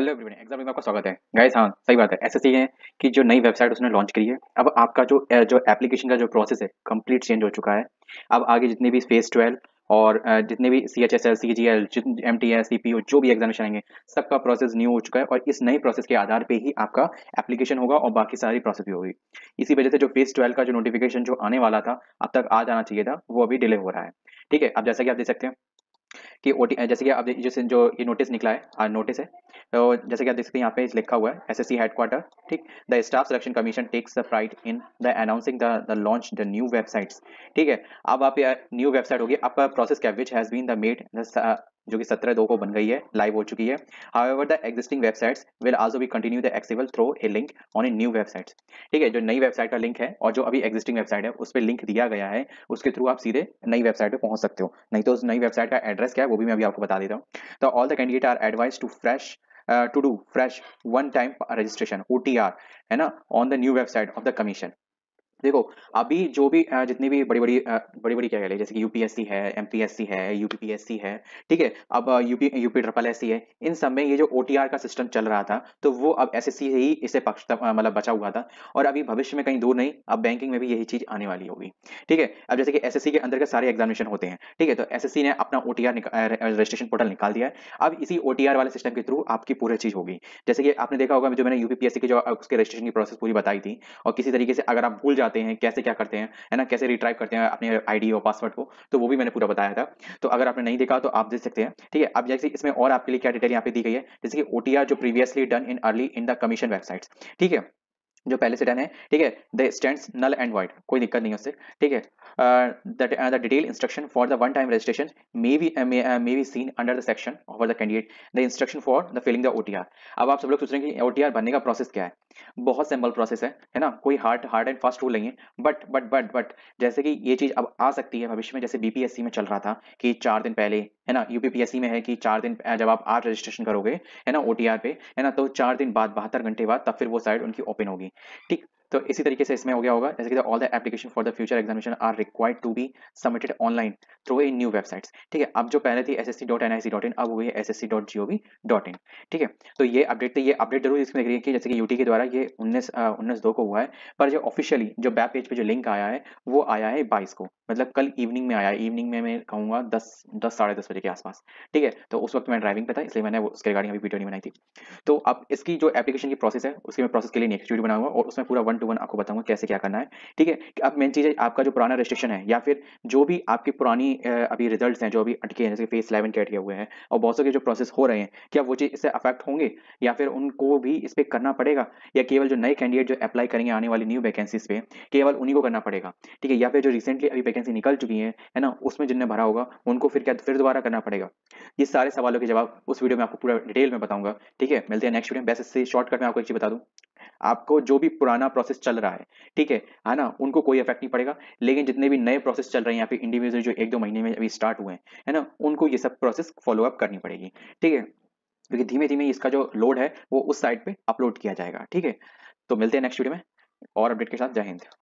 hello everyone exam में आपका स्वागत है गाइस हाँ सही बात है ऐसा सही है कि जो नई वेबसाइट उसने लॉन्च करी है अब आपका जो जो एप्लीकेशन का जो प्रोसेस है कंप्लीट चेंज हो चुका है अब आगे जितने भी फेस ट्वेल्व और जितने भी C H S L C G L M T S C P O जो भी एग्जामिनेशन आएंगे सबका प्रोसेस न्यू हो चुका है और इस नई प्रोसेस के आधार पे ही आपका एप्लीकेशन होगा और बाकी सारी प्रोसेस भी होगी इसी वजह से जो फेस ट्वेल्व का जो नोटिफिकेशन जो आने वाला था अब तक आ जाना चाहिए था वो अभी डिले हो रहा है ठीक है अब जैसा कि आप देख सकते हैं कि ओ जैसे कि आप जैसे जो ये नोटिस निकला है नोटिस है तो जैसे कि आप देख सकते हैं यहाँ पे लिखा हुआ है एस एस सी हेडक्वार्टर ठीक the staff selection commission takes the fright in the announcing the the launch the new websites ठीक है अब आप न्यू वेबसाइट होगी आपका प्रोसेस क्या which has been the made जो कि सत्रह दो को बन गई है लाइव हो चुकी है however the existing websites will also be continue the accessible through a link on a new websites ठीक है जो नई वेबसाइट का लिंक है और जो अभी एक्जिस्टिंग वेबसाइट है उस पर लिंक दिया गया है उसके थ्रू आप सीधे नई वेबसाइट पर पहुंच सकते हो नहीं तो उस नई वेबसाइट का एड्रेस क्या है वो भी मैं अभी आपको बता देता हूँ तो all the candidate are advise to fresh Uh, to do fresh one time registration otr and on the new website of the commission देखो अभी जो भी जितनी भी बड़ी बड़ी बड़ी बड़ी क्या कह जैसे कि यूपीएससी है एमपीएससी है यूपीपीएससी है ठीक है अब यूपी यूपी ट्रिपल एस है इन सब में ये जो ओटीआर का सिस्टम चल रहा था तो वो अब एस से ही इसे पक्ष मतलब बचा हुआ था और अभी भविष्य में कहीं दूर नहीं अब बैंकिंग में भी यही चीज आने वाली होगी ठीक है अब जैसे कि एस के अंदर के सारे एग्जामिनेशन होते हैं ठीक है तो एस ने अपना ओ रजिस्ट्रेशन पोर्टल निकाल दिया है अब इसी ओ वाले सिस्टम के थ्रू आपकी पूरी चीज होगी जैसे कि आपने देखा होगा जो मैंने यूपीपीएससी की जो उसके रजिस्ट्रेशन की प्रोसेस पूरी बताई थी और किसी तरीके से अगर आप भूल जाते जाते हैं कैसे क्या करते हैं है ना कैसे रिट्राइव करते हैं अपने आईडी और पासवर्ड को तो वो भी मैंने पूरा बताया था तो अगर आपने नहीं देखा तो आप देख सकते हैं ठीक है अब जैसे इसमें और आपके लिए क्या डिटेल यहाँ पे दी गई है जैसे कि ओटीआर जो previously done in early in the commission websites ठीक है जो पहले से डन है ठीक है the stand null and void कोई दिक्कत नहीं है उससे ठीक है the detail instruction for the one time registration may be may be seen under the section of the candidate the instruction for the filling the OTR अब आप सब लोग सोच रहे हैं कि ओटीआर बनने का प्रोसेस क्या है बहुत सिंपल प्रोसेस है है ना कोई hard hard and fast rule नहीं है बट बट बट बट जैसे कि ये चीज़ अब आ सकती है भविष्य में जैसे बीपीएससी में चल रहा था कि चार दिन पहले है ना यूपीपीएससी में है कि चार दिन जब आप आज रजिस्ट्रेशन करोगे है ना ओटीआर पे है ना तो चार दिन बाद बहत्तर घंटे बाद तब फिर वो साइट उनकी ओपन होगी ठीक तो इसी तरीके से इसमें हो गया होगा जैसे कि all the application for the future examination are required to be submitted online through a new websites ठीक है अब जो पहले थी S S C dot N I C dot in अब हुई है S S C dot G O V dot in ठीक है तो ये अपडेट तो ये अपडेट जरूर इसमें देख रही है कि जैसे कि यूटी के द्वारा ये उन्नीस उन्नीस दो को हुआ है पर जो ऑफिशियली जो बैक पेज पे जो लिंक आया है वो आया है बाईस को मतलब कल इवनिंग में आया है इवनिंग में मैं कहूँगा दस दस साढ़े दस बजे के आसपास ठीक है तो उस वक्त मैं ड्राइविंग पे था इसलिए मैंने उसके रिगार्डिंग अभी वीडियो नहीं बनाई थी तो अब इसकी जो एप्लीकेशन की प्रोसेस है उसकी मैं प्रोसेस के लिए नेक्स्ट वीडियो बनाऊंगा और उसमें पूरा वन टू वन आपको बताऊंगा कैसे क्या करना है ठीक है अब मेन चीज़ है आपका जो पुराना रजिस्ट्रेशन है या फिर जो भी आपकी पुरानी अभी रिजल्ट हैं जो अभी अटके हैं जैसे फेस इलेवन के अटके हुए हैं और बहुत सारे जो प्रोसेस हो रहे हैं क्या वो चीज़ इससे अफेक्ट होंगे या फिर उनको भी इस पर करना पड़ेगा या केवल जो नए कैंडिडेट जो अप्लाई करेंगे आने वाली न्यू वैकेंसीज पे केवल उन्हीं को करना पड़ेगा ठीक है या फिर जो रिसेंटली अभी वैकेंसी निकल चुकी है है ना उसमें जिनने भरा होगा उनको फिर क्या फिर दोबारा करना पड़ेगा ये सारे सवालों के जवाब उस वीडियो में आपको पूरा डिटेल में बताऊंगा ठीक है मिलते हैं नेक्स्ट वीडियो में बेस्ट से शॉर्टकट में आपको एक चीज़ बता दूँ आपको जो भी पुराना प्रोसेस चल रहा है ठीक है है ना उनको कोई इफेक्ट नहीं पड़ेगा लेकिन जितने भी नए प्रोसेस चल रहे हैं यहाँ पे इंडिविजुअल जो एक दो महीने में अभी स्टार्ट हुए हैं है ना उनको ये सब प्रोसेस फॉलोअप करनी पड़ेगी ठीक है क्योंकि धीमे धीमे इसका जो लोड है वो उस साइट पर अपलोड किया जाएगा ठीक है तो मिलते हैं नेक्स्ट वीडियो में और अपडेट के साथ जय हिंद